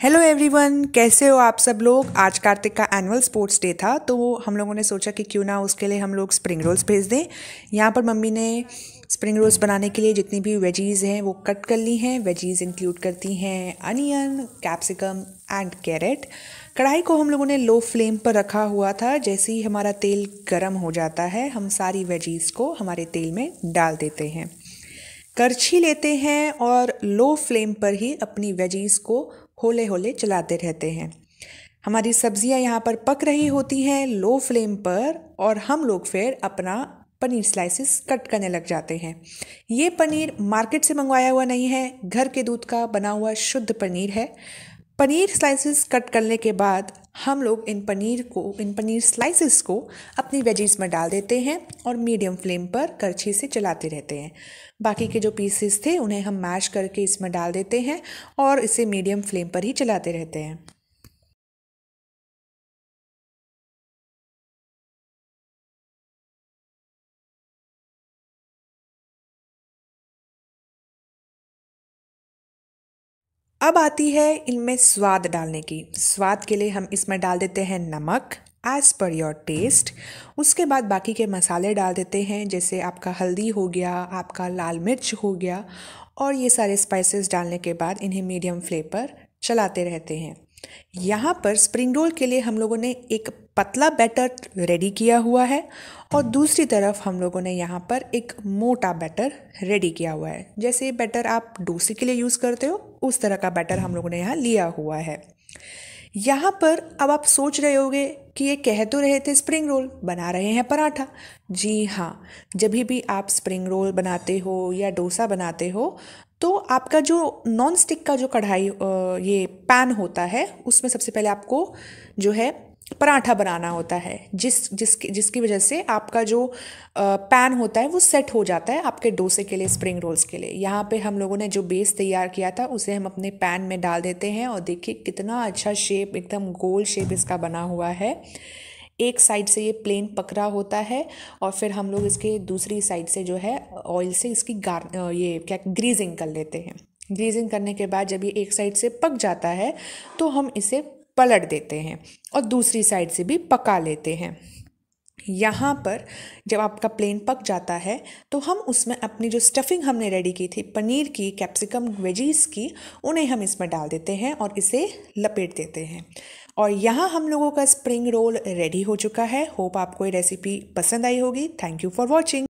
hello everyone कैसे हो आप सब लोग आज कार्तिक का एनुअल स्पोर्ट्स डे था तो हम लोगों ने सोचा कि क्यों ना उसके लिए हम लोग स्प्रिंग रोल्स भेज दें यहाँ पर मम्मी ने स्प्रिंग रोल्स बनाने के लिए जितनी भी वेजीज़ हैं वो कट कर ली हैं वेजीज़ इंक्लूड करती हैं अनियन कैप्सिकम एंड कैरेट कढ़ाई को हम लोगों ने लो फ्लेम पर रखा हुआ था जैसे ही हमारा तेल गर्म हो जाता है हम सारी वेजीज़ को हमारे तेल में डाल देते हैं करछी लेते हैं और लो फ्लेम पर ही अपनी वेजीज़ को होले होले चलाते रहते हैं हमारी सब्जियां यहाँ पर पक रही होती हैं लो फ्लेम पर और हम लोग फिर अपना पनीर स्लाइसिस कट करने लग जाते हैं ये पनीर मार्केट से मंगवाया हुआ नहीं है घर के दूध का बना हुआ शुद्ध पनीर है पनीर स्लाइसेस कट करने के बाद हम लोग इन पनीर को इन पनीर स्लाइसेस को अपनी वेजीज में डाल देते हैं और मीडियम फ्लेम पर करछे से चलाते रहते हैं बाकी के जो पीसेस थे उन्हें हम मैश करके इसमें डाल देते हैं और इसे मीडियम फ्लेम पर ही चलाते रहते हैं अब आती है इनमें स्वाद डालने की स्वाद के लिए हम इसमें डाल देते हैं नमक एज़ पर योर टेस्ट उसके बाद बाकी के मसाले डाल देते हैं जैसे आपका हल्दी हो गया आपका लाल मिर्च हो गया और ये सारे स्पाइसेस डालने के बाद इन्हें मीडियम फ्लेम पर चलाते रहते हैं यहाँ पर स्प्रिंग रोल के लिए हम लोगों ने एक पतला बैटर रेडी किया हुआ है और दूसरी तरफ हम लोगों ने यहाँ पर एक मोटा बैटर रेडी किया हुआ है जैसे बैटर आप डोसे के लिए यूज़ करते हो उस तरह का बैटर हम लोगों ने यहाँ लिया हुआ है यहाँ पर अब आप सोच रहे होगे कि ये कह तो रहे थे स्प्रिंग रोल बना रहे हैं पराठा जी हाँ जब भी आप स्प्रिंग रोल बनाते हो या डोसा बनाते हो तो आपका जो नॉन स्टिक का जो कढ़ाई ये पैन होता है उसमें सबसे पहले आपको जो है पराठा बनाना होता है जिस जिसकी जिसकी वजह से आपका जो पैन होता है वो सेट हो जाता है आपके डोसे के लिए स्प्रिंग रोल्स के लिए यहाँ पे हम लोगों ने जो बेस तैयार किया था उसे हम अपने पैन में डाल देते हैं और देखिए कितना अच्छा शेप एकदम गोल शेप इसका बना हुआ है एक साइड से ये प्लेन पकड़ा होता है और फिर हम लोग इसके दूसरी साइड से जो है ऑयल से इसकी गार ये क्या ग्रीजिंग कर लेते हैं ग्रीजिंग करने के बाद जब ये एक साइड से पक जाता है तो हम इसे पलट देते हैं और दूसरी साइड से भी पका लेते हैं यहाँ पर जब आपका प्लेन पक जाता है तो हम उसमें अपनी जो स्टफिंग हमने रेडी की थी पनीर की कैप्सिकम वेजीज़ की उन्हें हम इसमें डाल देते हैं और इसे लपेट देते हैं और यहाँ हम लोगों का स्प्रिंग रोल रेडी हो चुका है होप आपको ये रेसिपी पसंद आई होगी थैंक यू फॉर वॉचिंग